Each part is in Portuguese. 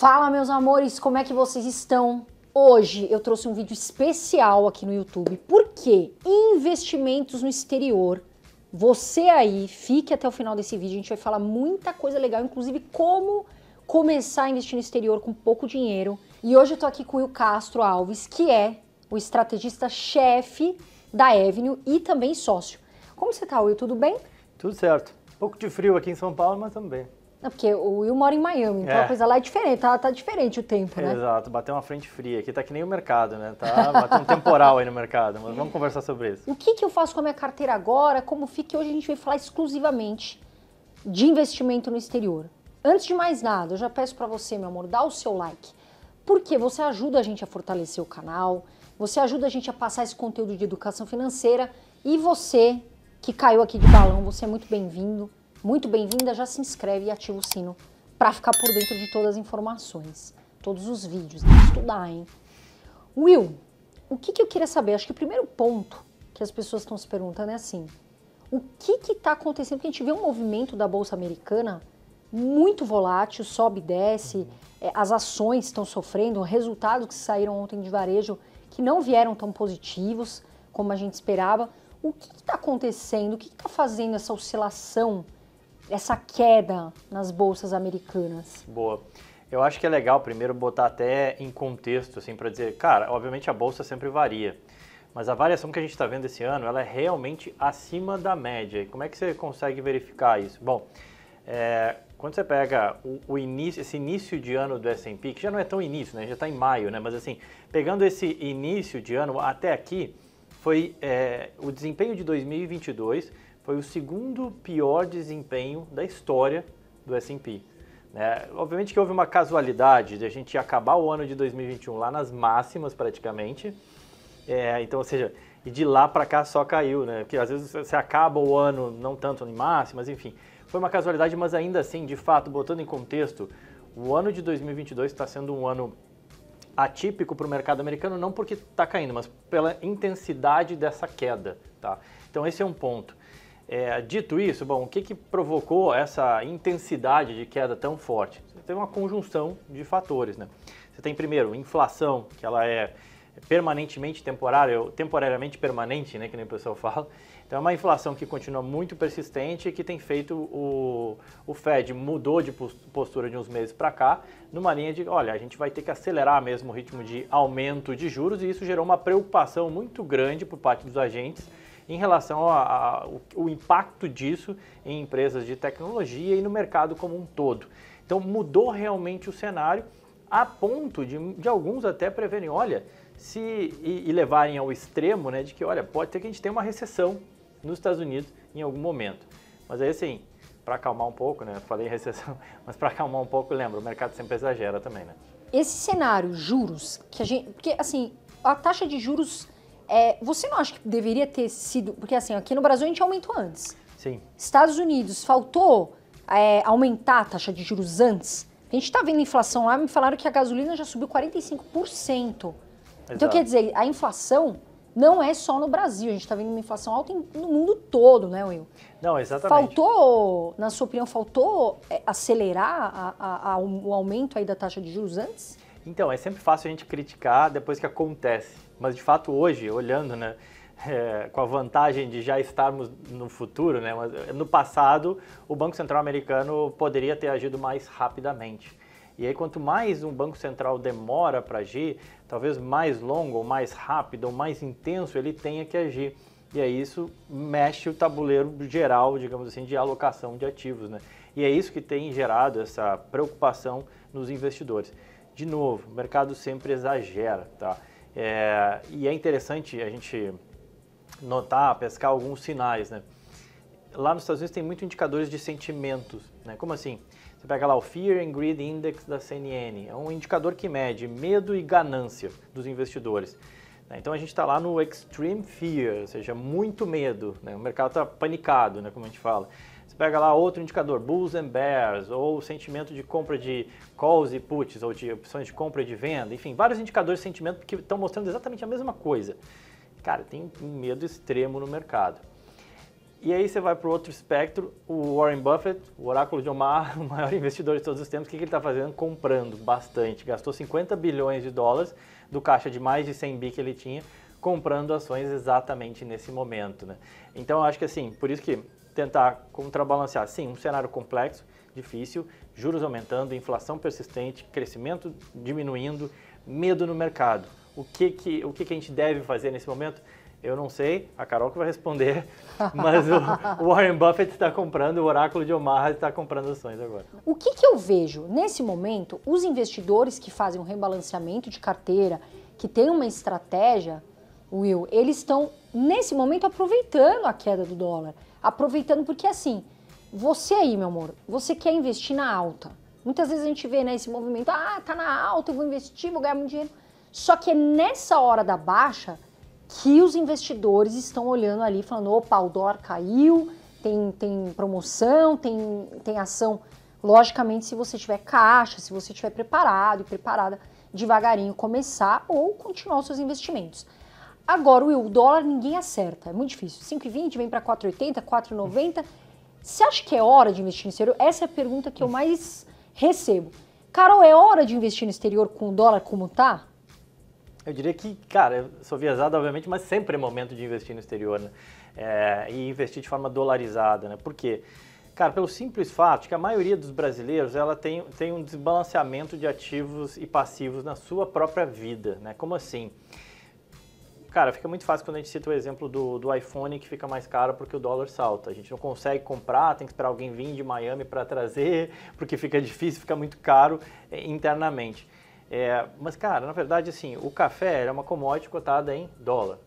Fala, meus amores, como é que vocês estão? Hoje eu trouxe um vídeo especial aqui no YouTube. Por quê? Investimentos no exterior. Você aí, fique até o final desse vídeo, a gente vai falar muita coisa legal, inclusive como começar a investir no exterior com pouco dinheiro. E hoje eu tô aqui com o Will Castro Alves, que é o estrategista-chefe da Avenue e também sócio. Como você tá, Will? Tudo bem? Tudo certo. Um pouco de frio aqui em São Paulo, mas também. Não, é porque o Will mora em Miami, então é. a coisa lá é diferente, tá, tá diferente o tempo, né? Exato, bateu uma frente fria. Aqui tá que nem o mercado, né? Tá bateu um temporal aí no mercado, mas vamos conversar sobre isso. O que, que eu faço com a minha carteira agora? Como fica? Hoje a gente vai falar exclusivamente de investimento no exterior. Antes de mais nada, eu já peço para você, meu amor, dá o seu like. Porque você ajuda a gente a fortalecer o canal, você ajuda a gente a passar esse conteúdo de educação financeira e você que caiu aqui de balão, você é muito bem-vindo muito bem-vinda, já se inscreve e ativa o sino para ficar por dentro de todas as informações, todos os vídeos, estudar, hein? Will, o que, que eu queria saber? Acho que o primeiro ponto que as pessoas estão se perguntando é assim, o que está acontecendo? Porque a gente vê um movimento da Bolsa Americana muito volátil, sobe e desce, é, as ações estão sofrendo, resultados que saíram ontem de varejo que não vieram tão positivos como a gente esperava. O que está acontecendo? O que está fazendo essa oscilação essa queda nas bolsas americanas? Boa. Eu acho que é legal primeiro botar até em contexto, assim, para dizer, cara, obviamente a bolsa sempre varia, mas a variação que a gente está vendo esse ano, ela é realmente acima da média. E como é que você consegue verificar isso? Bom, é, quando você pega o, o, início, esse início de ano do S&P, que já não é tão início, né? Já está em maio, né? Mas assim, pegando esse início de ano até aqui, foi é, o desempenho de 2022 foi o segundo pior desempenho da história do S&P. né? obviamente que houve uma casualidade de a gente acabar o ano de 2021 lá nas máximas praticamente. É, então, ou seja, e de lá para cá só caiu, né? Porque às vezes você acaba o ano não tanto em máximas, enfim. Foi uma casualidade, mas ainda assim, de fato, botando em contexto, o ano de 2022 está sendo um ano atípico para o mercado americano, não porque está caindo, mas pela intensidade dessa queda, tá? Então esse é um ponto. É, dito isso, bom, o que, que provocou essa intensidade de queda tão forte? Você tem uma conjunção de fatores, né? Você tem primeiro inflação, que ela é permanentemente temporária, ou temporariamente permanente, né, que nem o pessoal fala. Então é uma inflação que continua muito persistente e que tem feito o, o Fed mudou de postura de uns meses para cá, numa linha de, olha, a gente vai ter que acelerar mesmo o ritmo de aumento de juros e isso gerou uma preocupação muito grande por parte dos agentes em relação ao impacto disso em empresas de tecnologia e no mercado como um todo. Então mudou realmente o cenário a ponto de, de alguns até preverem, olha, se e, e levarem ao extremo, né, de que olha, pode ser que a gente tenha uma recessão nos Estados Unidos em algum momento. Mas aí assim, para acalmar um pouco, né, falei recessão, mas para acalmar um pouco, lembra, o mercado sempre exagera também, né? Esse cenário, juros, que a gente, porque assim, a taxa de juros é, você não acha que deveria ter sido. Porque assim, aqui no Brasil a gente aumentou antes. Sim. Estados Unidos, faltou é, aumentar a taxa de juros antes? A gente está vendo inflação lá, me falaram que a gasolina já subiu 45%. Então, Exato. Então, quer dizer, a inflação não é só no Brasil, a gente está vendo uma inflação alta no mundo todo, né, Will? Não, exatamente. Faltou, na sua opinião, faltou é, acelerar a, a, a, o aumento aí da taxa de juros antes? Então, é sempre fácil a gente criticar depois que acontece. Mas de fato hoje, olhando, né, é, com a vantagem de já estarmos no futuro, né, mas é, no passado o Banco Central americano poderia ter agido mais rapidamente. E aí, quanto mais um Banco Central demora para agir, talvez mais longo, ou mais rápido, ou mais intenso ele tenha que agir. E aí isso mexe o tabuleiro geral, digamos assim, de alocação de ativos. Né? E é isso que tem gerado essa preocupação nos investidores. De novo, o mercado sempre exagera, tá? É, e é interessante a gente notar, pescar alguns sinais, né? Lá nos Estados Unidos tem muitos indicadores de sentimentos, né? Como assim? Você pega lá o Fear and Greed Index da CNN, é um indicador que mede medo e ganância dos investidores. Né? Então a gente está lá no extreme fear, ou seja, muito medo. Né? O mercado está panicado, né? como a gente fala pega lá outro indicador, bulls and bears, ou sentimento de compra de calls e puts, ou de opções de compra e de venda, enfim, vários indicadores de sentimento que estão mostrando exatamente a mesma coisa. Cara, tem um medo extremo no mercado. E aí você vai para o outro espectro, o Warren Buffett, o oráculo de Omar, o maior investidor de todos os tempos, o que, que ele está fazendo? Comprando bastante. Gastou 50 bilhões de dólares do caixa de mais de 100 bi que ele tinha, comprando ações exatamente nesse momento. Né? Então, eu acho que assim, por isso que tentar contrabalancear, sim, um cenário complexo, difícil, juros aumentando, inflação persistente, crescimento diminuindo, medo no mercado. O que, que, o que, que a gente deve fazer nesse momento? Eu não sei, a Carol que vai responder, mas o Warren Buffett está comprando, o Oráculo de Omaha está comprando ações agora. O que, que eu vejo? Nesse momento, os investidores que fazem um rebalanceamento de carteira, que tem uma estratégia, Will, eles estão, nesse momento, aproveitando a queda do dólar aproveitando, porque assim, você aí, meu amor, você quer investir na alta. Muitas vezes a gente vê né, esse movimento, ah, tá na alta, eu vou investir, vou ganhar muito dinheiro. Só que é nessa hora da baixa que os investidores estão olhando ali, falando, opa, o dólar caiu, tem, tem promoção, tem, tem ação. Logicamente, se você tiver caixa, se você tiver preparado e preparada, devagarinho começar ou continuar os seus investimentos. Agora o dólar ninguém acerta, é muito difícil. 5,20 vem para 4,80, 4,90. Você acha que é hora de investir no exterior? Essa é a pergunta que eu mais recebo. Carol, é hora de investir no exterior com o dólar como tá? Eu diria que, cara, eu sou viajado, obviamente, mas sempre é momento de investir no exterior, né? É, e investir de forma dolarizada, né? Por quê? Cara, pelo simples fato que a maioria dos brasileiros ela tem, tem um desbalanceamento de ativos e passivos na sua própria vida, né? Como assim? Cara, fica muito fácil quando a gente cita o exemplo do, do iPhone que fica mais caro porque o dólar salta. A gente não consegue comprar, tem que esperar alguém vir de Miami para trazer, porque fica difícil, fica muito caro é, internamente. É, mas, cara, na verdade, assim, o café é uma commodity cotada em dólar.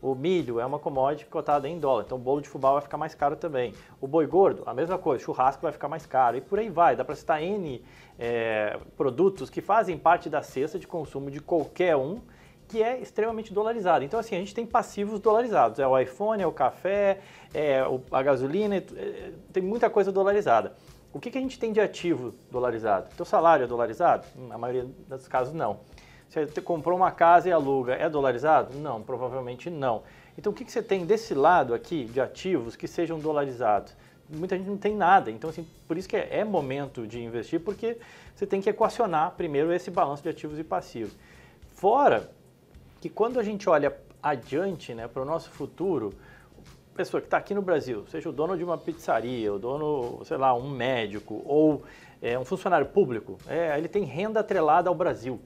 O milho é uma commodity cotada em dólar, então o bolo de fubá vai ficar mais caro também. O boi gordo, a mesma coisa, churrasco vai ficar mais caro e por aí vai. Dá para citar N é, produtos que fazem parte da cesta de consumo de qualquer um que é extremamente dolarizado. Então, assim, a gente tem passivos dolarizados. É o iPhone, é o café, é a gasolina, é, tem muita coisa dolarizada. O que, que a gente tem de ativo dolarizado? Teu salário é dolarizado? Na hum, maioria dos casos, não. Você comprou uma casa e aluga, é dolarizado? Não, provavelmente não. Então, o que, que você tem desse lado aqui de ativos que sejam dolarizados? Muita gente não tem nada. Então, assim, por isso que é, é momento de investir, porque você tem que equacionar primeiro esse balanço de ativos e passivos. Fora que quando a gente olha adiante, né, para o nosso futuro, pessoa que está aqui no Brasil, seja o dono de uma pizzaria, o dono, sei lá, um médico ou é, um funcionário público, é, ele tem renda atrelada ao Brasil.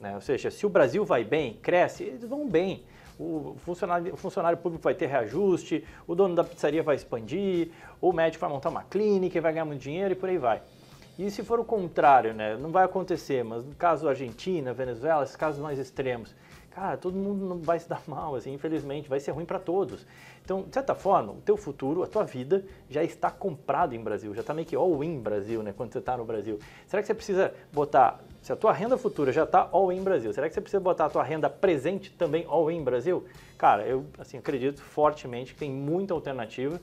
Né? Ou seja, se o Brasil vai bem, cresce, eles vão bem. O funcionário, o funcionário público vai ter reajuste, o dono da pizzaria vai expandir, o médico vai montar uma clínica e vai ganhar muito dinheiro e por aí vai. E se for o contrário, né? não vai acontecer, mas no caso Argentina, Venezuela, esses casos mais extremos, cara, todo mundo não vai se dar mal, assim, infelizmente, vai ser ruim para todos. Então, de certa forma, o teu futuro, a tua vida já está comprado em Brasil, já está meio que all-in Brasil, né, quando você está no Brasil. Será que você precisa botar, se a tua renda futura já está all-in Brasil, será que você precisa botar a tua renda presente também all-in Brasil? Cara, eu, assim, acredito fortemente que tem muita alternativa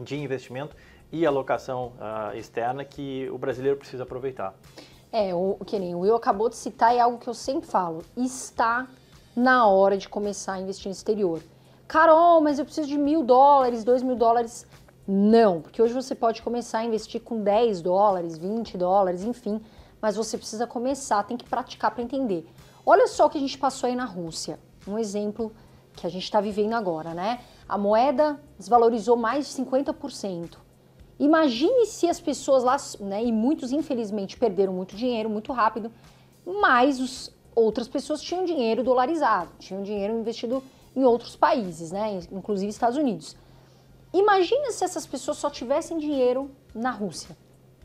de investimento e alocação uh, externa que o brasileiro precisa aproveitar. É, o que nem o Will acabou de citar, é algo que eu sempre falo. Está na hora de começar a investir no exterior. Carol, mas eu preciso de mil dólares, dois mil dólares. Não, porque hoje você pode começar a investir com 10 dólares, 20 dólares, enfim, mas você precisa começar, tem que praticar para entender. Olha só o que a gente passou aí na Rússia. Um exemplo que a gente está vivendo agora, né? A moeda desvalorizou mais de 50%. Imagine se as pessoas lá, né, e muitos infelizmente perderam muito dinheiro muito rápido, mas os, outras pessoas tinham dinheiro dolarizado, tinham dinheiro investido em outros países, né, inclusive Estados Unidos. Imagina se essas pessoas só tivessem dinheiro na Rússia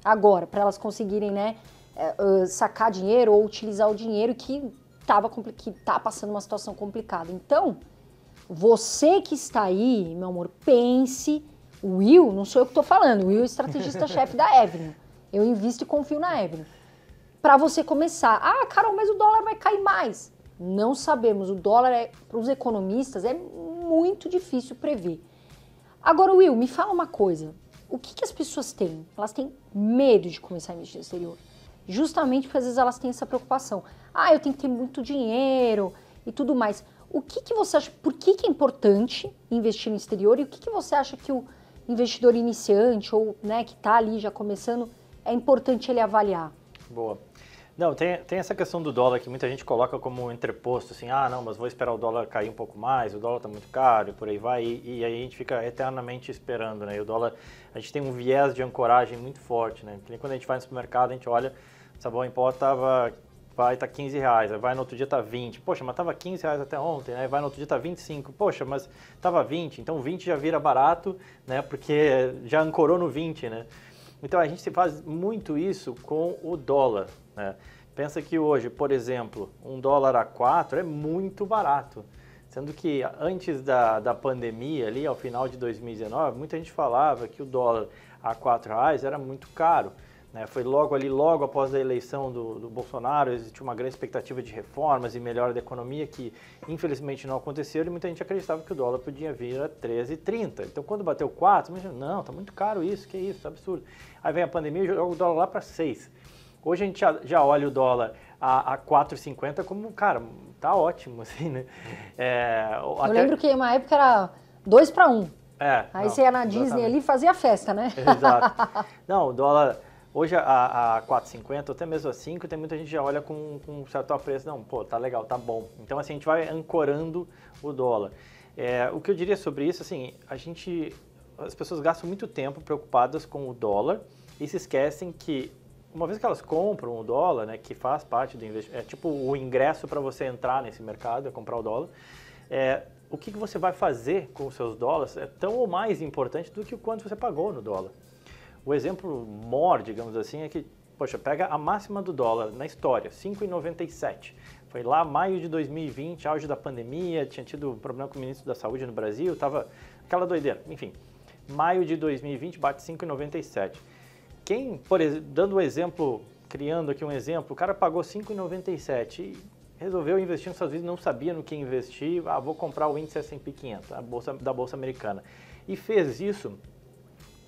agora, para elas conseguirem, né, eh, eh, sacar dinheiro ou utilizar o dinheiro que está que tá passando uma situação complicada. Então, você que está aí, meu amor, pense o Will, não sou eu que estou falando, o Will é estrategista-chefe da Evelyn. Eu invisto e confio na Evelyn. Para você começar, ah, Carol, mas o dólar vai cair mais. Não sabemos, o dólar é, para os economistas é muito difícil prever. Agora, Will, me fala uma coisa. O que, que as pessoas têm? Elas têm medo de começar a investir no exterior. Justamente porque às vezes elas têm essa preocupação. Ah, eu tenho que ter muito dinheiro e tudo mais. O que, que você acha? Por que, que é importante investir no exterior? E o que, que você acha que o investidor iniciante ou né, que está ali já começando, é importante ele avaliar? Boa. Não, tem, tem essa questão do dólar que muita gente coloca como entreposto, assim, ah, não, mas vou esperar o dólar cair um pouco mais, o dólar está muito caro e por aí vai, e, e, aí a gente fica eternamente esperando, né? E o dólar, a gente tem um viés de ancoragem muito forte, né? Porque quando a gente vai no supermercado, a gente olha, o sabão em pó estava vai tá 15 reais, vai no outro dia tá 20. Poxa, mas estava 15 reais até ontem, né? Vai no outro dia tá 25. Poxa, mas tava 20, então 20 já vira barato, né? Porque já ancorou no 20, né? Então a gente faz muito isso com o dólar, né? Pensa que hoje, por exemplo, um dólar a 4 é muito barato. Sendo que antes da, da pandemia, ali ao final de 2019, muita gente falava que o dólar a 4 reais era muito caro. Né, foi logo ali, logo após a eleição do, do Bolsonaro, existiu uma grande expectativa de reformas e melhora da economia que infelizmente não aconteceu e muita gente acreditava que o dólar podia vir a 13,30. Então quando bateu 4, imagina, não, tá muito caro isso, que isso, tá absurdo. Aí vem a pandemia e joga o dólar lá para 6. Hoje a gente já, já olha o dólar a, a 4,50 como, cara, tá ótimo, assim, né? É, Eu até... lembro que uma época era 2 para 1. É, Aí não, você ia na Disney exatamente. ali e fazia festa, né? Exato. Não, o dólar Hoje a, a 4,50, até mesmo a 5, tem muita gente já olha com, com um certo apreço, não, pô, tá legal, tá bom. Então, assim, a gente vai ancorando o dólar. É, o que eu diria sobre isso, assim, a gente, as pessoas gastam muito tempo preocupadas com o dólar e se esquecem que uma vez que elas compram o dólar, né, que faz parte do investimento, é tipo o ingresso para você entrar nesse mercado, é comprar o dólar, é, o que, que você vai fazer com os seus dólares é tão ou mais importante do que o quanto você pagou no dólar. O exemplo maior, digamos assim, é que, poxa, pega a máxima do dólar na história, 5,97. Foi lá maio de 2020, auge da pandemia, tinha tido um problema com o ministro da Saúde no Brasil, tava aquela doideira. Enfim, maio de 2020 bate 5,97. Quem, por exemplo, dando o um exemplo, criando aqui um exemplo, o cara pagou 5,97 e resolveu investir nos Estados Unidos, não sabia no que investir, ah, vou comprar o índice S&P 500, a bolsa da bolsa americana. E fez isso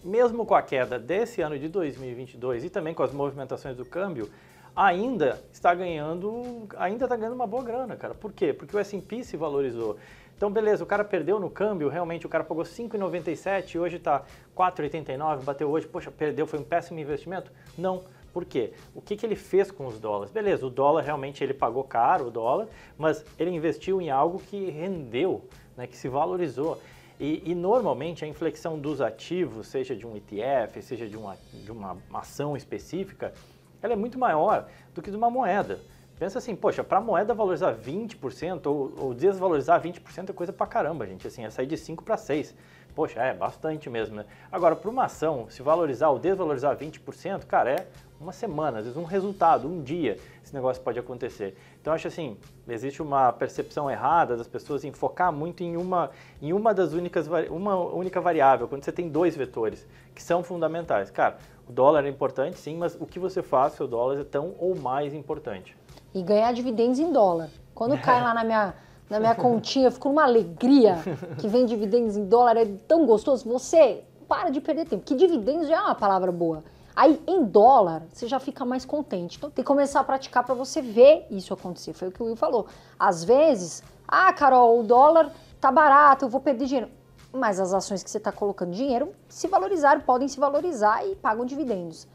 mesmo com a queda desse ano de 2022 e também com as movimentações do câmbio, ainda está ganhando, ainda está ganhando uma boa grana, cara. Por quê? Porque o S&P se valorizou. Então, beleza, o cara perdeu no câmbio, realmente o cara pagou 5,97 e hoje está 4,89, bateu hoje, poxa, perdeu, foi um péssimo investimento? Não. Por quê? O que, que ele fez com os dólares? Beleza, o dólar realmente ele pagou caro o dólar, mas ele investiu em algo que rendeu, né, que se valorizou. E, e, normalmente a inflexão dos ativos, seja de um ETF, seja de uma, de uma ação específica, ela é muito maior do que de uma moeda. Pensa assim, poxa, para a moeda valorizar 20% ou, ou desvalorizar 20% é coisa para caramba, gente. Assim, é sair de 5 para 6. Poxa, é bastante mesmo, né? Agora, para uma ação, se valorizar ou desvalorizar 20%, cara, é uma semana, às vezes um resultado, um dia, esse negócio pode acontecer. Então acho assim, existe uma percepção errada das pessoas em focar muito em uma, em uma das únicas uma única variável, quando você tem dois vetores que são fundamentais. Cara, o dólar é importante sim, mas o que você faz seu dólar é tão ou mais importante. E ganhar dividendos em dólar. Quando cai lá na minha na minha continha, fico uma alegria que vem dividendos em dólar, é tão gostoso. Você para de perder tempo, que dividendos já é uma palavra boa. Aí em dólar você já fica mais contente. Então tem que começar a praticar para você ver isso acontecer. Foi o que o Will falou. Às vezes, ah, Carol, o dólar tá barato, eu vou perder dinheiro. Mas as ações que você está colocando dinheiro se valorizaram, podem se valorizar e pagam dividendos.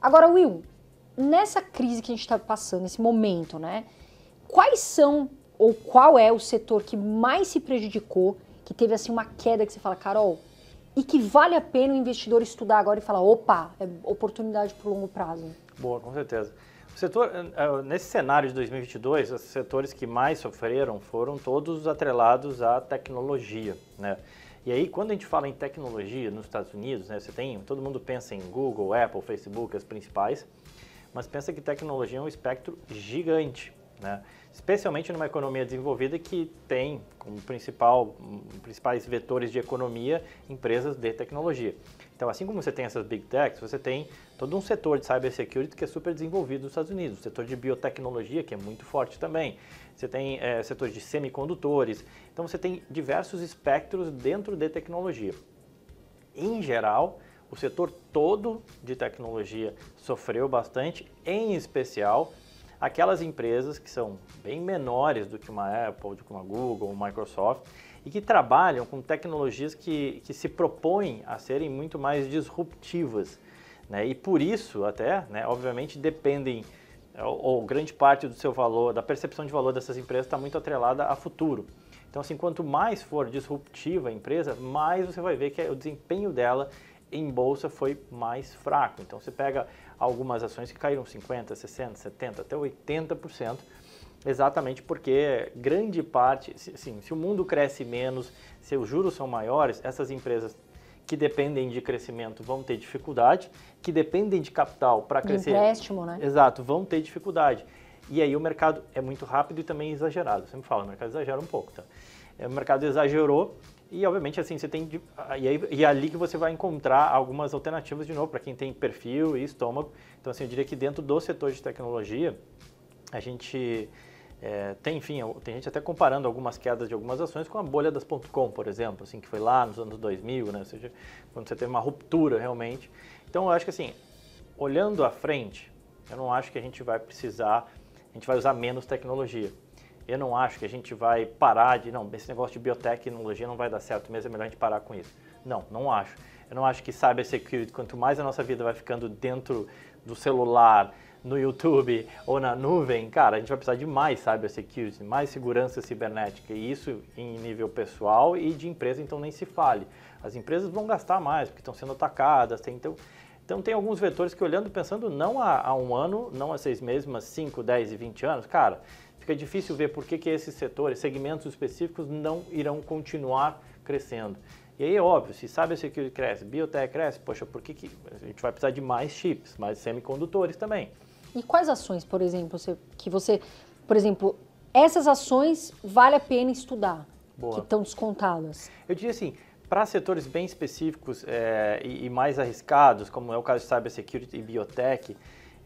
Agora, Will, nessa crise que a gente está passando, nesse momento, né? Quais são ou qual é o setor que mais se prejudicou, que teve assim uma queda que você fala, Carol, e que vale a pena o investidor estudar agora e falar, opa, é oportunidade para o longo prazo? Boa, com certeza. O setor, eh, eh, nesse cenário de 2022, os setores que mais sofreram foram todos atrelados à tecnologia, né? E aí, quando a gente fala em tecnologia nos Estados Unidos, né, você tem, todo mundo pensa em Google, Apple, Facebook, as principais, mas pensa que tecnologia é um espectro gigante, né? especialmente numa economia desenvolvida que tem como principal, principais vetores de economia empresas de tecnologia. Então, assim como você tem essas big techs, você tem todo um setor de cybersecurity que é super desenvolvido nos Estados Unidos, o setor de biotecnologia que é muito forte também, você tem é, eh, setor de semicondutores, então você tem diversos espectros dentro de tecnologia. Em geral, o setor todo de tecnologia sofreu bastante, em especial aquelas empresas que são bem menores do que uma Apple, do que uma Google, uma Microsoft, e que trabalham com tecnologias que, que se propõem a serem muito mais disruptivas. Né? E por isso, até, né, obviamente, dependem, é, ou, ou grande parte do seu valor, da percepção de valor dessas empresas está muito atrelada a futuro. Então, assim, quanto mais for disruptiva a empresa, mais você vai ver que é o desempenho dela em bolsa foi mais fraco. Então você pega algumas ações que caíram 50, 60, 70, até 80%, exatamente porque grande parte, assim, se o mundo cresce menos, se os juros são maiores, essas empresas que dependem de crescimento vão ter dificuldade, que dependem de capital para crescer. De empréstimo, né? Exato, vão ter dificuldade. E aí o mercado é muito rápido e também exagerado. Eu sempre falo, o mercado exagera um pouco, tá? É, o mercado exagerou e, obviamente, assim, você tem. De, ah, e, aí, e é ali que você vai encontrar algumas alternativas de novo para quem tem perfil e estômago. Então, assim, eu diria que dentro do setor de tecnologia, a gente. É, tem, enfim, tem gente até comparando algumas quedas de algumas ações com a bolha das .com, por exemplo, assim, que foi lá nos anos 2000, né? Ou seja, quando você teve uma ruptura realmente. Então, eu acho que assim, olhando à frente, eu não acho que a gente vai precisar, a gente vai usar menos tecnologia. Eu não acho que a gente vai parar de, não, esse negócio de biotecnologia não vai dar certo mesmo, é melhor a gente parar com isso. Não, não acho. Eu não acho que cybersecurity, quanto mais a nossa vida vai ficando dentro do celular, no YouTube ou na nuvem, cara, a gente vai precisar de mais cybersecurity, mais segurança cibernética, e isso em nível pessoal e de empresa, então nem se fale. As empresas vão gastar mais, porque estão sendo atacadas, tem, então... Então tem alguns vetores que olhando, pensando não há, há um ano, não há seis meses, mas cinco, dez e vinte anos, cara, fica difícil ver por que, que esses setores, segmentos específicos, não irão continuar crescendo. E aí é óbvio, se sabe Security que cresce, biotech cresce, poxa, por que, que a gente vai precisar de mais chips, mais semicondutores também? E quais ações, por exemplo, que você, por exemplo, essas ações vale a pena estudar, Boa. que estão descontadas? Eu diria assim, para setores bem específicos é, e, e, mais arriscados, como é o caso de cybersecurity e biotech,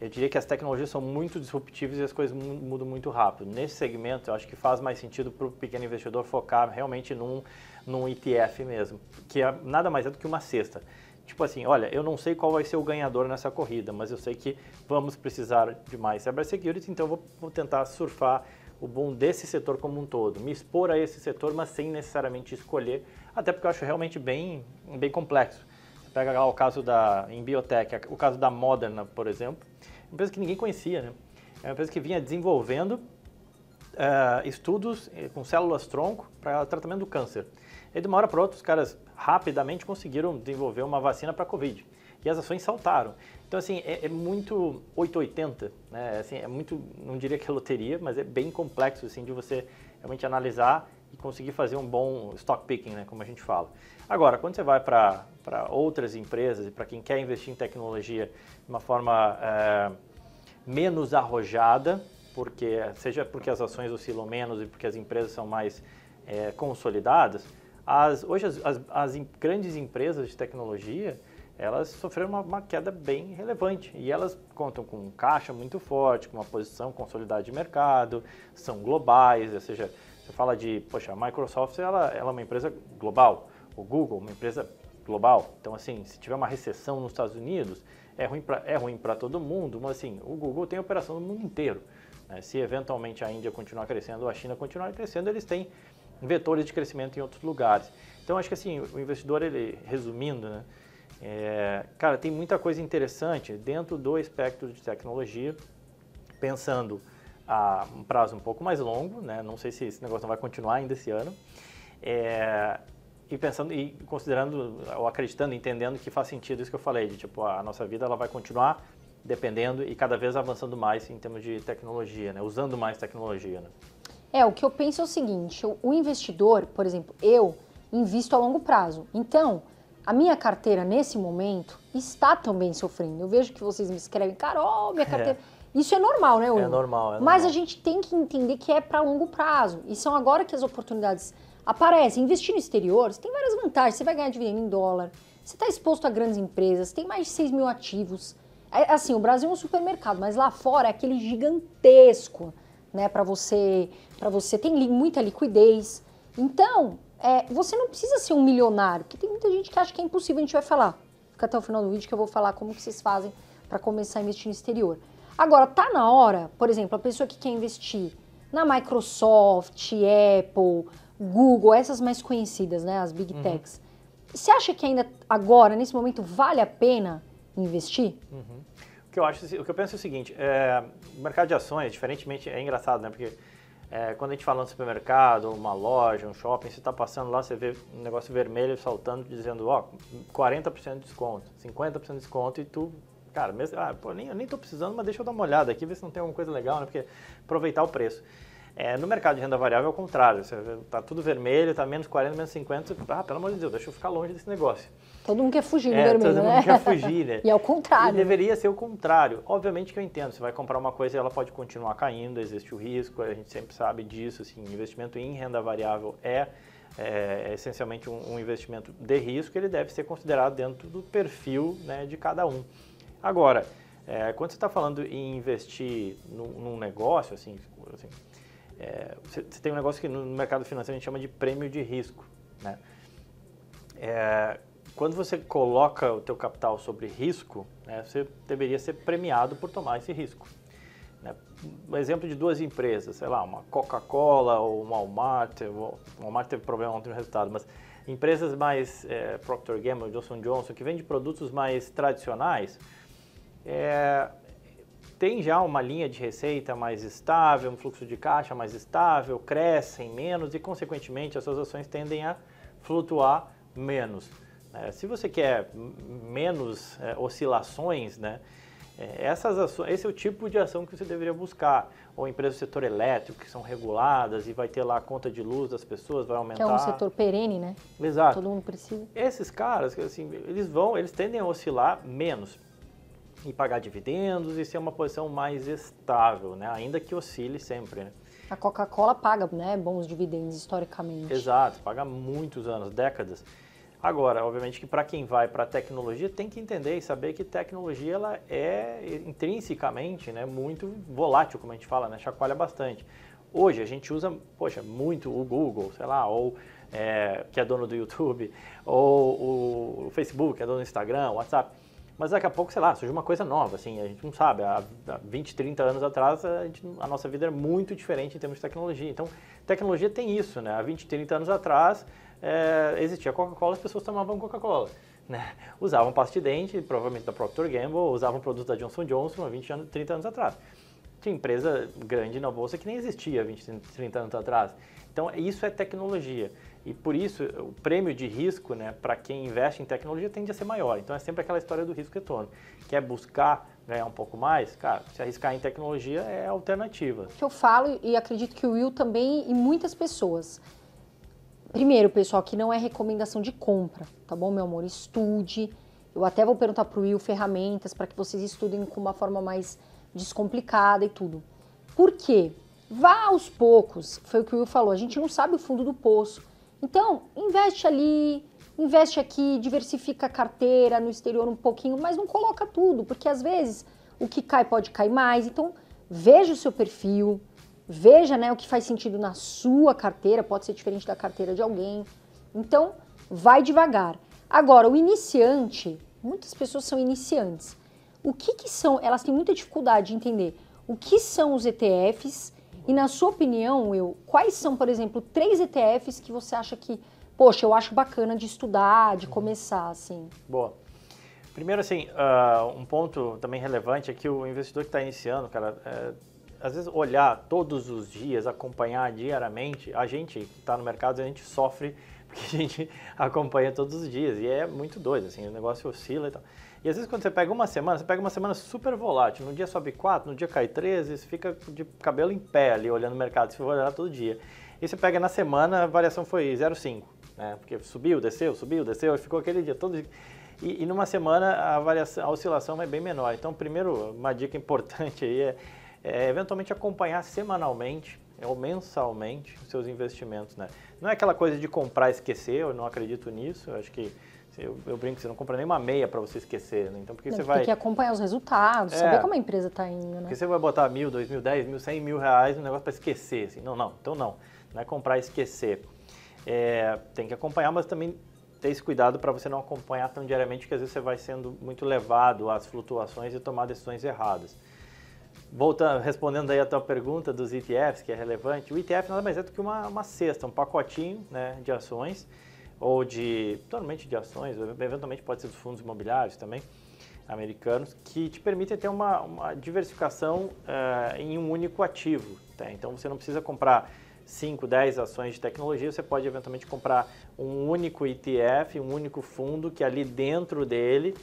eu diria que as tecnologias são muito disruptivas e as coisas mudam muito rápido. Nesse segmento, eu acho que faz mais sentido para o pequeno investidor focar realmente num, num ETF mesmo, que é nada mais é do que uma cesta. Tipo assim, olha, eu não sei qual vai ser o ganhador nessa corrida, mas eu sei que vamos precisar de mais cybersecurity, então eu vou, vou tentar surfar o bom desse setor como um todo, me expor a esse setor, mas sem necessariamente escolher, até porque eu acho realmente bem, bem complexo. Você pega lá o caso da em biotech, o caso da Moderna, por exemplo, uma empresa que ninguém conhecia, né? É uma empresa que vinha desenvolvendo uh, estudos é, com células-tronco para tratamento do câncer. E de uma hora para outra, os caras rapidamente conseguiram desenvolver uma vacina para a Covid. E as ações saltaram. Então, assim, é, é muito 880, né? Assim, é muito, não diria que é loteria, mas é bem complexo, assim, de você realmente analisar e conseguir fazer um bom stock picking, né, como a gente fala. Agora, quando você vai para outras empresas e para quem quer investir em tecnologia de uma forma é, menos arrojada, porque seja porque as ações oscilam menos e porque as empresas são mais é, consolidadas, as, hoje as, as, as grandes empresas de tecnologia elas sofreram uma, uma, queda bem relevante e elas contam com um caixa muito forte, com uma posição consolidada de mercado, são globais, ou seja, você fala de, poxa, a Microsoft ela, ela é uma empresa global, o Google uma empresa global. Então, assim, se tiver uma recessão nos Estados Unidos, é ruim para é ruim todo mundo, mas assim, o Google tem operação no mundo inteiro. Né? Se eventualmente a Índia continuar crescendo ou a China continuar crescendo, eles têm vetores de crescimento em outros lugares. Então, acho que assim, o investidor, ele, resumindo, né? É, cara, tem muita coisa interessante dentro do espectro de tecnologia, pensando a um prazo um pouco mais longo, né? Não sei se esse negócio não vai continuar ainda esse ano. É, e pensando e considerando ou acreditando, entendendo que faz sentido isso que eu falei, de tipo a nossa vida ela vai continuar dependendo e cada vez avançando mais em termos de tecnologia, né? Usando mais tecnologia, né? É, o que eu penso é o seguinte, o investidor, por exemplo, eu invisto a longo prazo. Então, a minha carteira nesse momento está também sofrendo. Eu vejo que vocês me escrevem, Carol, minha é. carteira é isso é normal, né, Will? É normal, é normal. Mas a gente tem que entender que é para longo prazo. E são agora que as oportunidades aparecem. Investir no exterior, você tem várias vantagens. Você vai ganhar dividendo em dólar, você está exposto a grandes empresas, tem mais de 6 mil ativos. É, é, assim, o Brasil é um supermercado, mas lá fora é aquele gigantesco, né? Para você, para você tem li, muita liquidez. Então, é, você não precisa ser um milionário, porque tem muita gente que acha que é impossível. A gente vai falar. Fica até o final do vídeo que eu vou falar como que vocês fazem para começar a investir no exterior. Agora, tá na hora, por exemplo, a pessoa que quer investir na Microsoft, Apple, Google, essas mais conhecidas, né, as big uhum. techs. Você acha que ainda agora, nesse momento, vale a pena investir? Uhum. O que eu acho, o que eu penso é o seguinte: é, o mercado de ações, diferentemente, é engraçado, né? Porque é, quando a gente fala no supermercado, uma loja, um shopping, você está passando lá, você vê um negócio vermelho saltando, dizendo, ó, 40% de desconto, 50% de desconto, e tu cara, mesmo, ah, pô, nem, eu nem tô precisando, mas deixa eu dar uma olhada aqui, ver se não tem alguma coisa legal, né? Porque aproveitar o preço. É, no mercado de renda variável é o contrário, você tá tudo vermelho, tá menos 40, menos 50, ah, pelo amor de Deus, deixa eu ficar longe desse negócio. Todo mundo quer fugir do é, vermelho, todo né? mundo quer fugir, né? e é o contrário. E deveria ser o contrário. Obviamente que eu entendo, você vai comprar uma coisa e ela pode continuar caindo, existe o risco, a gente sempre sabe disso, assim, investimento em renda variável é é, é, essencialmente um, um, investimento de risco, ele deve ser considerado dentro do perfil né, de cada um. Agora, é, quando você está falando em investir num, num negócio, assim, assim é, você, você, tem um negócio que no mercado financeiro a gente chama de prêmio de risco, né? É, quando você coloca o teu capital sobre risco, né, você deveria ser premiado por tomar esse risco. Né? Um exemplo de duas empresas, sei lá, uma Coca-Cola ou uma Walmart, o Walmart teve problema ontem no resultado, mas empresas mais é, Procter Gamble, Johnson Johnson, que vende produtos mais tradicionais, é, tem já uma linha de receita mais estável, um fluxo de caixa mais estável, crescem menos e, consequentemente, as suas ações tendem a flutuar menos. É, se você quer menos é, oscilações, né, é, essas ações, esse é o tipo de ação que você deveria buscar. Ou empresas do setor elétrico, que são reguladas e vai ter lá a conta de luz das pessoas, vai aumentar. Que é um setor perene, né? Exato. Todo mundo precisa. Esses caras, assim, eles vão, eles tendem a oscilar menos e pagar dividendos e ser uma posição mais estável, né? ainda que oscile sempre. Né? A Coca-Cola paga né, bons dividendos historicamente. Exato, paga muitos anos, décadas. Agora, obviamente que para quem vai para a tecnologia tem que entender e saber que tecnologia ela é intrinsecamente né, muito volátil, como a gente fala, né, chacoalha bastante. Hoje a gente usa, poxa, muito o Google, sei lá, ou é, que é dono do YouTube, ou o Facebook, que é dono do Instagram, WhatsApp mas daqui a pouco, sei lá, surge uma coisa nova, assim, a gente não sabe. Há 20, 30 anos atrás, a, gente, a nossa vida era muito diferente em termos de tecnologia. Então, tecnologia tem isso, né? Há 20, 30 anos atrás, é, existia Coca-Cola, as pessoas tomavam Coca-Cola. Né? Usavam pasta de dente, provavelmente da Procter Gamble, usavam produtos da Johnson Johnson há 20, 30 anos atrás. Tinha empresa grande na bolsa que nem existia há 20, 30 anos atrás. Então, isso é tecnologia. E por isso o prêmio de risco né, para quem investe em tecnologia tende a ser maior. Então é sempre aquela história do risco-retorno. Quer buscar ganhar um pouco mais, cara, se arriscar em tecnologia é alternativa. O que eu falo e acredito que o Will também e muitas pessoas. Primeiro, pessoal, que não é recomendação de compra, tá bom, meu amor? Estude. Eu até vou perguntar para o Will ferramentas para que vocês estudem com uma forma mais descomplicada e tudo. Por quê? Vá aos poucos, foi o que o Will falou. A gente não sabe o fundo do poço. Então, investe ali, investe aqui, diversifica a carteira no exterior um pouquinho, mas não coloca tudo, porque às vezes o que cai pode cair mais. Então, veja o seu perfil, veja né, o que faz sentido na sua carteira, pode ser diferente da carteira de alguém. Então, vai devagar. Agora, o iniciante, muitas pessoas são iniciantes. O que, que são? Elas têm muita dificuldade de entender o que são os ETFs e na sua opinião, eu, quais são, por exemplo, três ETFs que você acha que, poxa, eu acho bacana de estudar, de uhum. começar, assim? Boa. Primeiro, assim, uh, um ponto também relevante é que o investidor que está iniciando, cara, é, às vezes olhar todos os dias, acompanhar diariamente, a gente que está no mercado, a gente sofre porque a gente acompanha todos os dias e é muito doido, assim, o negócio oscila e tal. E às vezes quando você pega uma semana, você pega uma semana super volátil. No dia sobe 4, no dia cai 13, você fica de cabelo em pé ali olhando o mercado, se for olhar todo dia. E você pega na semana, a variação foi 0,5, né? Porque subiu, desceu, subiu, desceu, e ficou aquele dia todo. E, e, numa semana a variação, a oscilação é bem menor. Então, primeiro, uma dica importante aí é, é eventualmente acompanhar semanalmente ou mensalmente os seus investimentos, né? Não é aquela coisa de comprar e esquecer, eu não acredito nisso, eu acho que eu, eu brinco, você não compra nem uma meia para você esquecer, né? Então, porque não, você vai... Tem que acompanhar os resultados, é, saber como a empresa está indo, né? Porque você vai botar mil, dois mil, dez mil, cem mil reais no negócio para esquecer, assim. Não, não, então não. Não é comprar e esquecer. É, tem que acompanhar, mas também ter esse cuidado para você não acompanhar tão diariamente, que às vezes você vai sendo muito levado às flutuações e tomar decisões erradas. Voltando, respondendo aí a tua pergunta dos ETFs, que é relevante, o ETF nada mais é do que uma, uma cesta, um pacotinho né, de ações ou de, normalmente de ações, eventualmente pode ser dos fundos imobiliários também, americanos, que te permitem ter uma, uma diversificação uh, em um único ativo. Tá? Então você não precisa comprar 5, 10 ações de tecnologia, você pode eventualmente comprar um único ETF, um único fundo que é ali dentro dele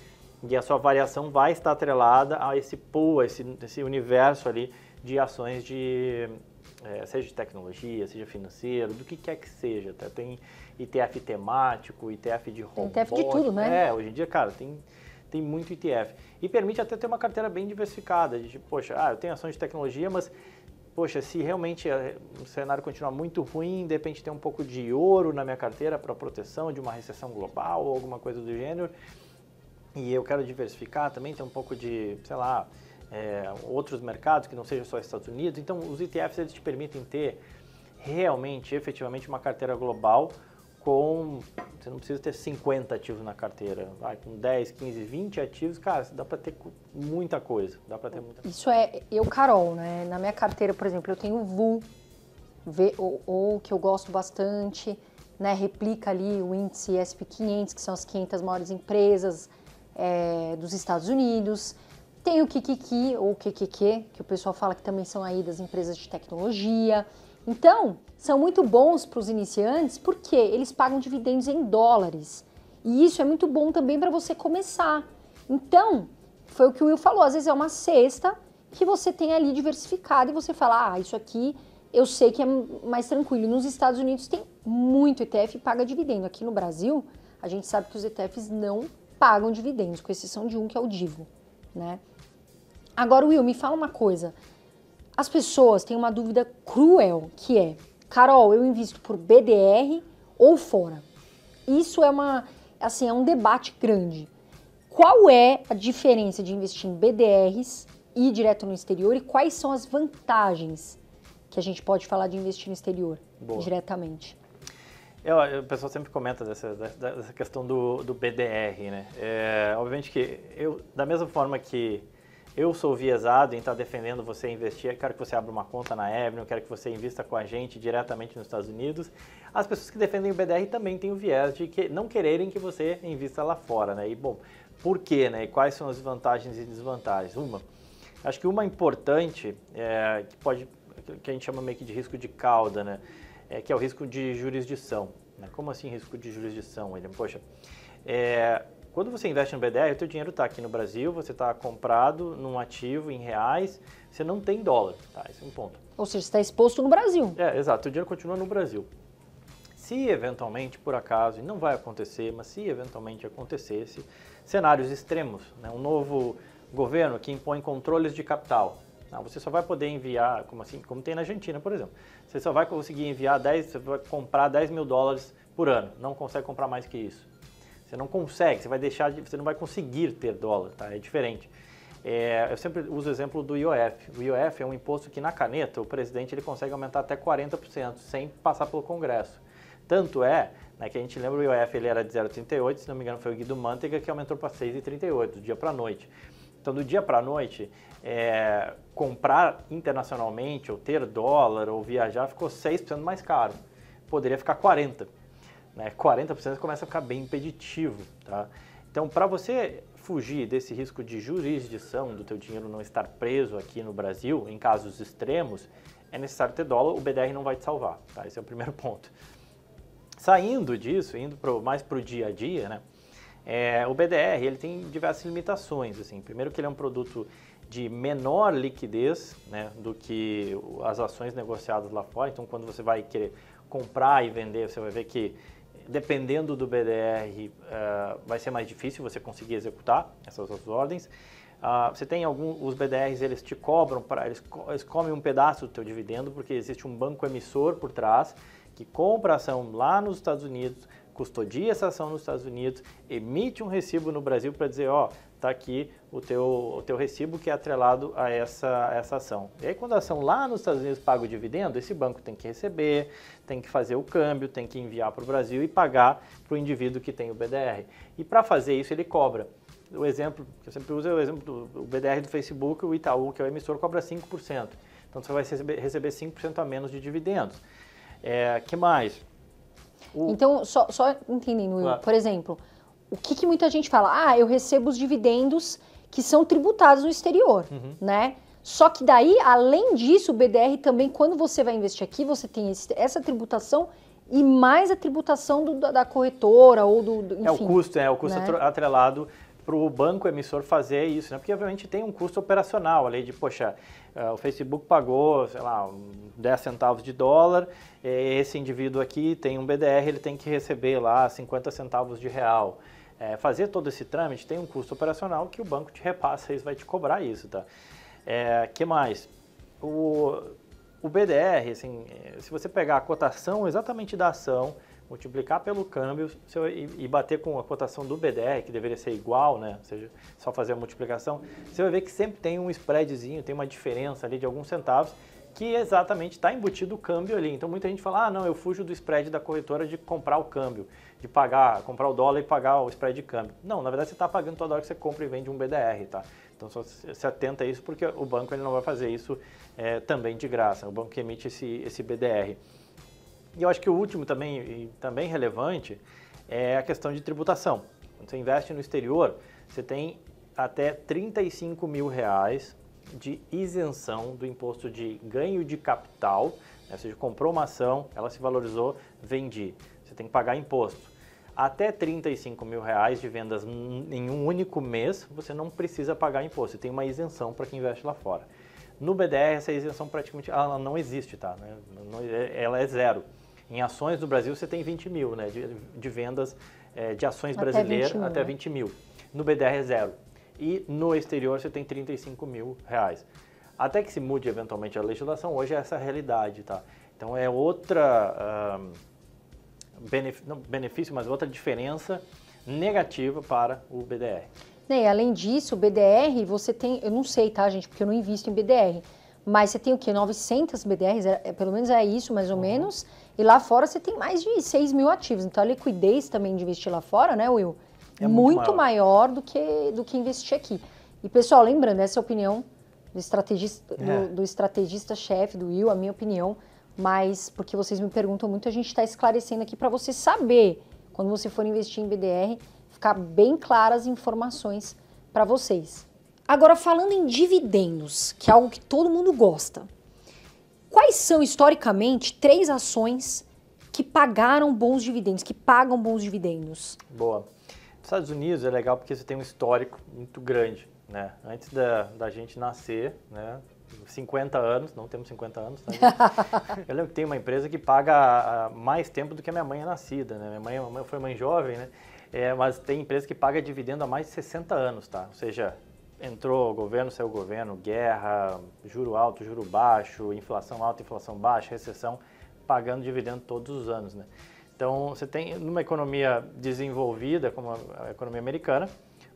e a sua variação vai estar atrelada a esse pool, a esse, esse universo ali de ações de é, seja de tecnologia, seja financeiro, do que quer que seja. Tá? Tem ETF temático, ETF de robô. ETF de tudo, né? É, hoje em dia, cara, tem, tem muito ETF. E permite até ter uma carteira bem diversificada, de, tipo, poxa, ah, eu tenho ações de tecnologia, mas, poxa, se realmente eh, o cenário continuar muito ruim, de repente ter um pouco de ouro na minha carteira para proteção de uma recessão global ou alguma coisa do gênero, e eu quero diversificar também, ter um pouco de, sei lá, é, outros mercados que não sejam só Estados Unidos. Então, os ETFs, eles te permitem ter realmente, efetivamente, uma carteira global com. Você não precisa ter 50 ativos na carteira. Vai com 10, 15, 20 ativos, cara, dá para ter muita coisa. Dá para ter muita coisa. Isso é eu, Carol, né? Na minha carteira, por exemplo, eu tenho VU, VOO, que eu gosto bastante, né? Replica ali o índice SP500, que são as 500 maiores empresas é, dos Estados Unidos. Tem o Kikiki, ou QQQ, que o pessoal fala que também são aí das empresas de tecnologia. Então, são muito bons para os iniciantes porque eles pagam dividendos em dólares. E isso é muito bom também para você começar. Então, foi o que o Will falou, às vezes é uma cesta que você tem ali diversificado e você fala, ah, isso aqui eu sei que é mais tranquilo. Nos Estados Unidos tem muito ETF e paga dividendo. Aqui no Brasil, a gente sabe que os ETFs não pagam dividendos, com exceção de um que é o Divo, né? Agora, Will, me fala uma coisa. As pessoas têm uma dúvida cruel que é: Carol, eu invisto por BDR ou fora? Isso é uma, assim, é um debate grande. Qual é a diferença de investir em BDRs e direto no exterior e quais são as vantagens que a gente pode falar de investir no exterior Boa. diretamente? Eu, é, o pessoal sempre comenta dessa, dessa questão do, do BDR, né? É, obviamente que eu, da mesma forma que eu sou viesado em estar tá defendendo você investir, quero que você abra uma conta na Evne, quero que você invista com a gente diretamente nos Estados Unidos. As pessoas que defendem o BDR também têm o viés de que não quererem que você invista lá fora, né? E bom, por quê, né? E quais são as vantagens e desvantagens? Uma, acho que uma importante é, que pode que a gente chama meio que de risco de cauda, né? É, que é o risco de jurisdição. Né? Como assim risco de jurisdição, William? Poxa, é, quando você investe no BDR, o seu dinheiro está aqui no Brasil, você está comprado num ativo em reais, você não tem dólar, tá? Esse é um ponto. Ou seja, você está exposto no Brasil. É, exato. O dinheiro continua no Brasil. Se eventualmente, por acaso, e não vai acontecer, mas se eventualmente acontecesse, cenários extremos, né? um novo governo que impõe controles de capital. Não, tá? você só vai poder enviar, como assim, como tem na Argentina, por exemplo. Você só vai conseguir enviar 10, você vai comprar 10 mil dólares por ano, não consegue comprar mais que isso. Você não consegue, você vai deixar de, você não vai conseguir ter dólar, tá? É diferente. É, eu sempre uso o exemplo do IOF. O IOF é um imposto que na caneta o presidente ele consegue aumentar até 40% sem passar pelo Congresso. Tanto é né, que a gente lembra o IOF ele era de 0,38, se não me engano foi o Guido Mantega que aumentou para 6,38 do dia para a noite. Então, do dia para a noite, é, comprar internacionalmente, ou ter dólar, ou viajar, ficou 6% mais caro. Poderia ficar 40%. Né? 40% começa a ficar bem impeditivo, tá? Então, para você fugir desse risco de jurisdição, do teu dinheiro não estar preso aqui no Brasil, em casos extremos, é necessário ter dólar, o BDR não vai te salvar, tá? Esse é o primeiro ponto. Saindo disso, indo pro, mais para o dia a dia, né? É, o BDR ele tem diversas limitações. Assim. Primeiro que ele é um produto de menor liquidez né, do que as ações negociadas lá fora. Então, quando você vai querer comprar e vender, você vai ver que dependendo do BDR, uh, eh, vai ser mais difícil você conseguir executar essas ordens. Uh, você tem alguns os BDRs eles te cobram eles, eles comem um pedaço do teu dividendo porque existe um banco emissor por trás que compra a ação lá nos Estados Unidos, custodia essa ação nos Estados Unidos, emite um recibo no Brasil para dizer, ó, oh, está aqui o teu, o teu recibo que é atrelado a essa, a essa ação. E aí, quando a ação lá nos Estados Unidos paga o dividendo, esse banco tem que receber, tem que fazer o câmbio, tem que enviar para o Brasil e pagar para o indivíduo que tem o BDR. E para fazer isso, ele cobra. O exemplo que eu sempre uso é o exemplo do BDR do Facebook, o Itaú, que é o emissor, cobra 5%. Então, você vai receber, receber 5% a menos de dividendos. É, que mais? O... Então, só, só entendendo, Will, por exemplo, o que, que, muita gente fala? Ah, eu recebo os dividendos que são tributados no exterior, uhum. né? Só que daí, além disso, o BDR também, quando você vai investir aqui, você tem esse, essa tributação e mais a tributação do, da, corretora ou do, do enfim, É o custo, é o custo né? atrelado para o banco emissor fazer isso, né? porque obviamente tem um custo operacional, além de, poxa, uh, o Facebook pagou, sei lá, 10 centavos de dólar, eh, esse indivíduo aqui tem um BDR, ele tem que receber lá 50 centavos de real. É, fazer todo esse trâmite tem um custo operacional que o banco te repassa, eles vai te cobrar isso, tá? É, que mais? O, o BDR, assim, é, se você pegar a cotação exatamente da ação, multiplicar pelo câmbio seu, e, e, bater com a cotação do BDR, que deveria ser igual, né? ou seja, só fazer a multiplicação, você vai ver que sempre tem um spreadzinho, tem uma diferença ali de alguns centavos que exatamente está embutido o câmbio ali. Então muita gente fala, ah não, eu fujo do spread da corretora de comprar o câmbio, de pagar, comprar o dólar e pagar o spread de câmbio. Não, na verdade você está pagando toda hora que você compra e vende um BDR, tá? Então só se atenta a isso porque o banco ele não vai fazer isso é, também de graça, o banco que emite esse, esse BDR. E eu acho que o último também, também relevante é a questão de tributação. Quando você investe no exterior, você tem até 35 mil reais de isenção do imposto de ganho de capital, né? ou seja, comprou uma ação, ela se valorizou, vendi, você tem que pagar imposto. Até 35 mil reais de vendas em um único mês, você não precisa pagar imposto, você tem uma isenção para quem investe lá fora. No BDR, essa isenção praticamente ela não existe, tá? Né? É, ela é zero. Em ações do Brasil, você tem 20 mil né? de, de vendas é, de ações brasileiras até 20 mil. Até 20 né? mil. No BDR é zero e no exterior você tem 35 mil reais. Até que se mude eventualmente a legislação, hoje é essa a realidade, tá? Então é outra benefício, não benefício, mas outra diferença negativa para o BDR. Né, e além disso, o BDR, você tem, eu não sei, tá, gente, porque eu não invisto em BDR, mas você tem o quê? 900 BDRs, é, é, pelo menos é isso, mais ou uhum. menos, e lá fora você tem mais de 6 mil ativos, então a liquidez também de investir lá fora, né, Will? É muito, muito maior. maior. do que do que investir aqui. E pessoal, lembrando, essa é a opinião do estrategista, é. do, do estrategista-chefe do Will, a minha opinião, mas porque vocês me perguntam muito, a gente está esclarecendo aqui para você saber quando você for investir em BDR, ficar bem claras as informações para vocês. Agora falando em dividendos, que é algo que todo mundo gosta. Quais são historicamente três ações que pagaram bons dividendos, que pagam bons dividendos? Boa. Estados Unidos é legal porque você tem um histórico muito grande, né? Antes da, da gente nascer, né? 50 anos, não temos 50 anos, tá, Eu lembro que tem uma empresa que paga ah, mais tempo do que a minha mãe é nascida, né? Minha mãe, minha mãe foi mãe jovem, né? É, mas tem empresa que paga dividendo há mais de 60 anos, tá? Ou seja, entrou governo, saiu governo, guerra, juro alto, juro baixo, inflação alta, inflação baixa, recessão, pagando dividendo todos os anos, né? Então, você tem, numa economia desenvolvida, como a economia americana,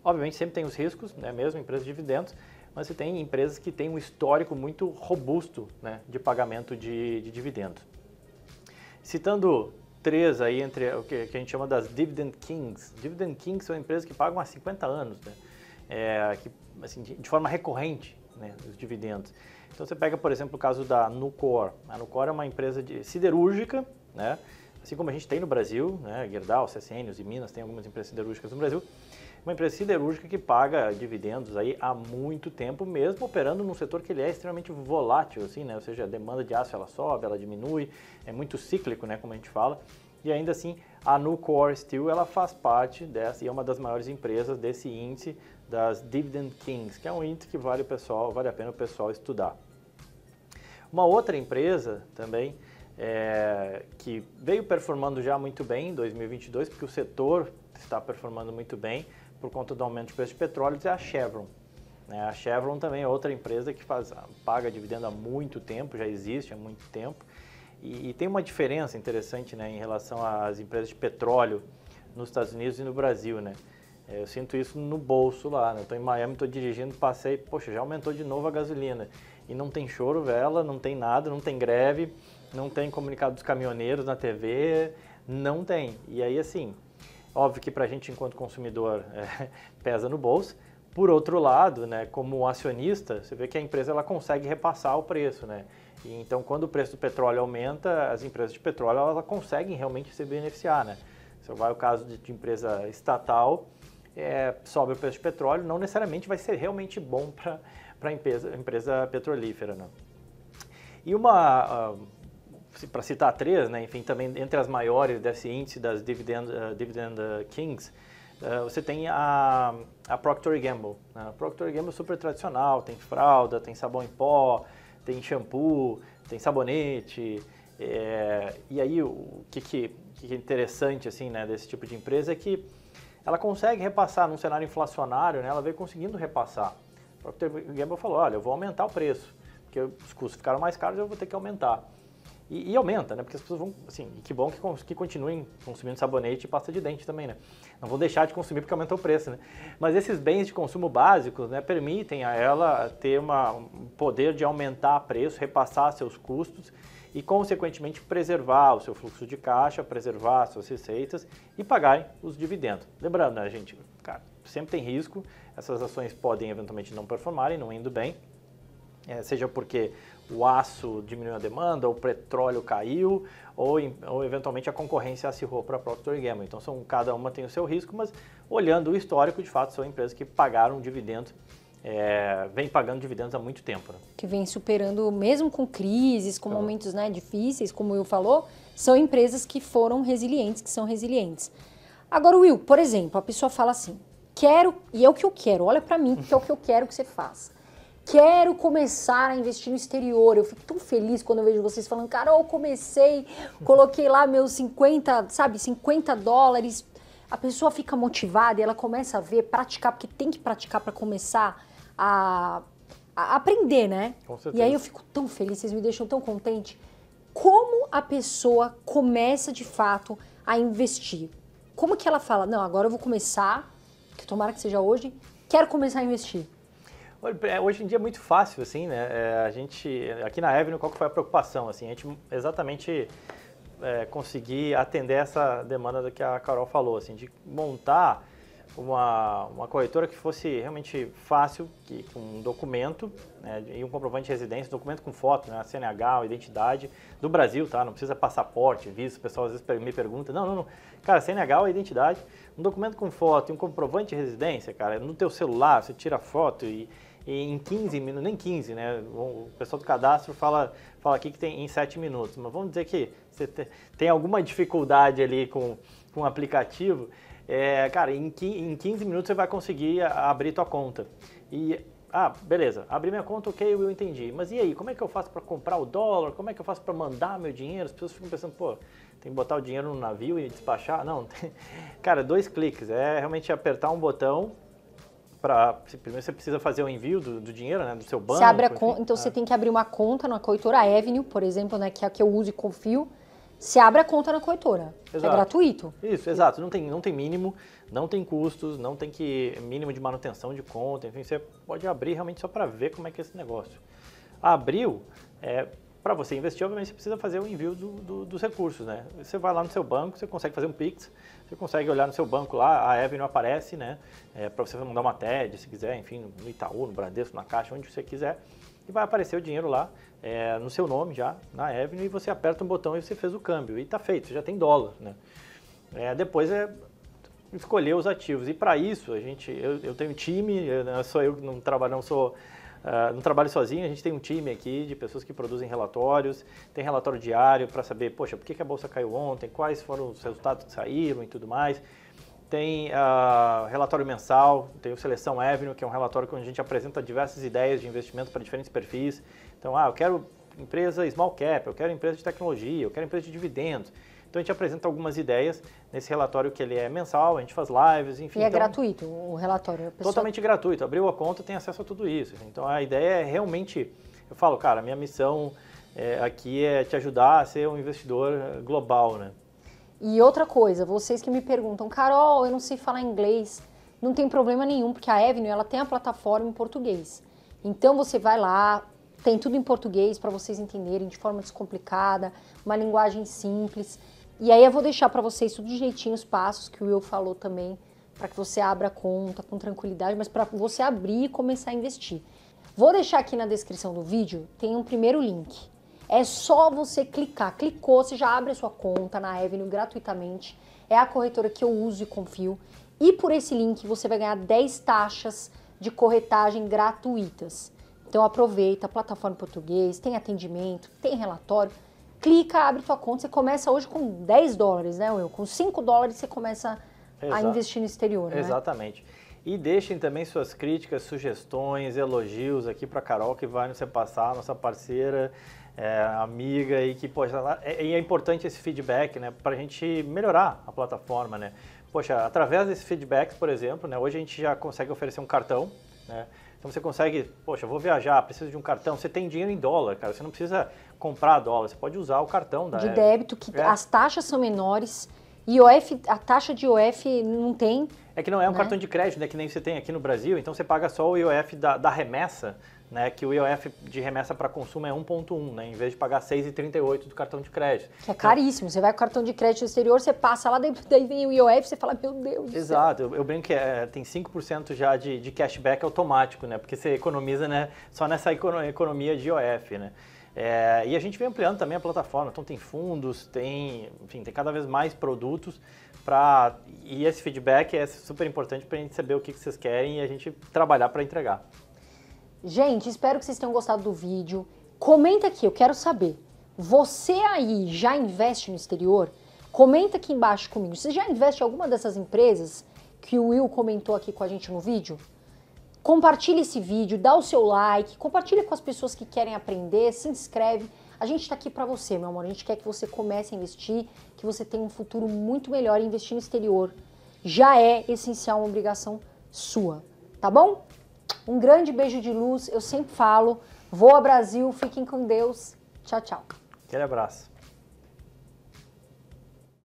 obviamente sempre tem os riscos, né, mesmo empresas de dividendos, mas você tem empresas que têm um histórico muito robusto né, de pagamento de, de dividendos. Citando três aí entre o que, a gente chama das Dividend Kings. Dividend Kings são empresas que pagam há 50 anos, né? É, que, assim, de, forma recorrente, né, os dividendos. Então você pega, por exemplo, o caso da Nucor. A Nucor é uma empresa de, siderúrgica, né? assim como a gente tem no Brasil, né, Gerdau, CSN, e Minas, tem algumas empresas siderúrgicas no Brasil, uma empresa siderúrgica que paga dividendos aí há muito tempo, mesmo operando num setor que ele é extremamente volátil, assim, né? Ou seja, a demanda de aço ela sobe, ela diminui, é muito cíclico, né? Como a gente fala. E ainda assim, a Nucor Steel ela faz parte dessa e é uma das maiores empresas desse índice das Dividend Kings, que é um índice que vale o pessoal, vale a pena o pessoal estudar. Uma outra empresa também é, que veio performando já muito bem em 2022, porque o setor está performando muito bem por conta do aumento do preço de petróleo, é a Chevron. Né? A Chevron também é outra empresa que faz, paga dividendo há muito tempo, já existe há muito tempo, e, e tem uma diferença interessante né, em relação às empresas de petróleo nos Estados Unidos e no Brasil. Né? É, eu sinto isso no bolso lá. Né? Estou em Miami, estou dirigindo, passei, poxa, já aumentou de novo a gasolina. E não tem choro, vela, não tem nada, não tem greve, não tem comunicado dos caminhoneiros na TV, não tem. E aí, assim, óbvio que para a gente, enquanto consumidor, é, pesa no bolso. Por outro lado, né, como acionista, você vê que a empresa ela consegue repassar o preço, né? E então, quando o preço do petróleo aumenta, as empresas de petróleo elas conseguem realmente se beneficiar, né? Se vai o caso de, de empresa estatal, é, sobe o preço de petróleo, não necessariamente vai ser realmente bom para a empresa, empresa petrolífera, né? E uma ah, para citar três, né, enfim, também entre as maiores desse índice das Dividend, uh, dividend eh, Kings, uh, você tem a, a Procter Gamble. Né? A Procter Gamble é super tradicional, tem fralda, tem sabão em pó, tem shampoo, tem sabonete. É, e aí o que, que, que é interessante assim, né, desse tipo de empresa é que ela consegue repassar num cenário inflacionário, né, ela veio conseguindo repassar. A Procter Gamble falou, olha, eu vou aumentar o preço, porque os custos ficaram mais caros, eu vou ter que aumentar. E, e, aumenta, né? Porque as pessoas vão, assim, e que bom que, que continuem consumindo sabonete e pasta de dente também, né? Não vão deixar de consumir porque aumentou o preço, né? Mas esses bens de consumo básicos, né, permitem a ela ter uma, um poder de aumentar preço, repassar seus custos e, consequentemente, preservar o seu fluxo de caixa, preservar suas receitas e pagarem os dividendos. Lembrando, né, gente, cara, sempre tem risco, essas ações podem eventualmente não performarem, não indo bem, é, seja porque o aço diminuiu a demanda, o petróleo caiu, ou, ou eventualmente a concorrência acirrou para a Procter Gamble. Então, são, cada uma tem o seu risco, mas olhando o histórico, de fato, são empresas que pagaram dividendos é, vem pagando dividendos há muito tempo. Né? Que vem superando, mesmo com crises, com então, momentos né, difíceis, como o Will falou, são empresas que foram resilientes, que são resilientes. Agora, Will, por exemplo, a pessoa fala assim, quero, e é o que eu quero, olha para mim, que é o que eu quero que você faça quero começar a investir no exterior. Eu fico tão feliz quando eu vejo vocês falando, cara, eu comecei, coloquei lá meus 50, sabe, 50 dólares. A pessoa fica motivada e ela começa a ver, praticar, porque tem que praticar para começar a, a, aprender, né? Com E aí eu fico tão feliz, vocês me deixam tão contente. Como a pessoa começa de fato a investir? Como que ela fala, não, agora eu vou começar, que tomara que seja hoje, quero começar a investir. É, hoje em dia é muito fácil, assim, né? É, a gente, aqui na Avenue, qual que foi a preocupação? Assim, a gente exatamente é, conseguir atender essa demanda do que a Carol falou, assim, de montar uma, uma corretora que fosse realmente fácil, que, um documento né, e um comprovante de residência, documento com foto, né, CNH, identidade, do Brasil, tá? Não precisa passaporte, visto, o pessoal às vezes me pergunta, não, não, não. Cara, CNH é identidade, um documento com foto e um comprovante de residência, cara, no teu celular, você tira foto e em 15 minutos, nem 15, né? O pessoal do cadastro fala, fala aqui que tem em 7 minutos, mas vamos dizer que você tem alguma dificuldade ali com, com o aplicativo, é, cara, em, em 15 minutos você vai conseguir abrir tua conta. E ah, beleza, abri minha conta, ok, eu entendi. Mas e aí, como é que eu faço para comprar o dólar? Como é que eu faço para mandar meu dinheiro? As pessoas ficam pensando, pô, tem que botar o dinheiro no navio e despachar? Não, cara, dois cliques, é realmente apertar um botão para primeiro você precisa fazer o envio do, do dinheiro, né, do seu banco. Você abre então você é. tem que abrir uma conta na Coitora Avenue, por exemplo, né, que é a que eu uso e confio. Você abre a conta na corretora. É exato. É gratuito. Isso, exato. Não tem, não tem mínimo, não tem custos, não tem que mínimo de manutenção de conta, enfim, você pode abrir realmente só para ver como é que é esse negócio. Abriu, é, para você investir, obviamente, você precisa fazer o envio do, do, dos recursos, né? Você vai lá no seu banco, você consegue fazer um Pix, você consegue olhar no seu banco lá, a Avenue aparece, né? É, para você mandar uma TED, se quiser, enfim, no Itaú, no Bradesco, na Caixa, onde você quiser. E vai aparecer o dinheiro lá, é, no seu nome já, na Avenue, e você aperta um botão e você fez o câmbio. E está feito, você já tem dólar, né? É, depois é escolher os ativos. E para isso, a gente, eu, eu tenho time, eu, né, sou eu que não trabalho, não sou Uh, ah, não trabalho sozinho, a gente tem um time aqui de pessoas que produzem relatórios, tem relatório diário para saber, poxa, por que, que a bolsa caiu ontem, quais foram os resultados que saíram e tudo mais. Tem uh, relatório mensal, tem o Seleção Avenue, que é um relatório onde a gente apresenta diversas ideias de investimento para diferentes perfis. Então, ah, eu quero empresa small cap, eu quero empresa de tecnologia, eu quero empresa de dividendos. Então a gente apresenta algumas ideias nesse relatório que ele é mensal, a gente faz lives, enfim. E é então, gratuito o relatório. Pessoa... Totalmente gratuito. Abriu a conta, tem acesso a tudo isso. Então a ideia é realmente, eu falo, cara, minha missão é, aqui é te ajudar a ser um investidor global, né? E outra coisa, vocês que me perguntam, Carol, eu não sei falar inglês, não tem problema nenhum, porque a Avenue ela tem a plataforma em português. Então você vai lá, tem tudo em português para vocês entenderem de forma descomplicada, uma linguagem simples. E aí eu vou deixar para vocês tudo direitinho os passos que o Will falou também, para que você abra a conta com tranquilidade, mas para você abrir e começar a investir. Vou deixar aqui na descrição do vídeo, tem um primeiro link. É só você clicar. Clicou, você já abre a sua conta na Avenue gratuitamente. É a corretora que eu uso e confio. E por esse link você vai ganhar 10 taxas de corretagem gratuitas. Então aproveita, plataforma em português, tem atendimento, tem relatório clica, abre sua conta. Você começa hoje com 10 dólares, né, Will? Com 5 dólares você começa Exato. a investir no exterior, né? Exatamente. E deixem também suas críticas, sugestões, elogios aqui para Carol, que vai nos repassar, nossa parceira, é, amiga, e que, poxa, é, é importante esse feedback, né, para a gente melhorar a plataforma, né? Poxa, através desse feedback por exemplo, né, hoje a gente já consegue oferecer um cartão, né? Então você consegue, poxa, vou viajar, preciso de um cartão. Você tem dinheiro em dólar, cara. Você não precisa comprar dólar. Você pode usar o cartão da. De Apple. débito, que é. as taxas são menores. IOF, a taxa de IOF não tem. É que não é um né? cartão de crédito, né? Que nem você tem aqui no Brasil, então você paga só o IOF da, da remessa né, que o IOF de remessa para consumo é 1,1, né, em vez de pagar 6,38 do cartão de crédito. Que é caríssimo. Você vai com o cartão de crédito exterior, você passa lá, daí, daí vem o IOF, você fala, meu Deus. Exato. Eu, eu brinco que é, tem 5% já de, de cashback automático, né, porque você economiza né, só nessa economia de IOF. Né. É, e a gente vem ampliando também a plataforma. Então tem fundos, tem, enfim, tem cada vez mais produtos para e esse feedback é super importante para a gente saber o que, que vocês querem e a gente trabalhar para entregar. Gente, espero que vocês tenham gostado do vídeo. Comenta aqui, eu quero saber. Você aí já investe no exterior? Comenta aqui embaixo comigo. Você já investe em alguma dessas empresas que o Will comentou aqui com a gente no vídeo? Compartilhe esse vídeo, dá o seu like, compartilha com as pessoas que querem aprender, se inscreve. A gente está aqui para você, meu amor. A gente quer que você comece a investir, que você tenha um futuro muito melhor e investir no exterior. Já é essencial uma obrigação sua, tá bom? Um grande beijo de luz, eu sempre falo. Vou ao Brasil, fiquem com Deus. Tchau, tchau. Aquele abraço.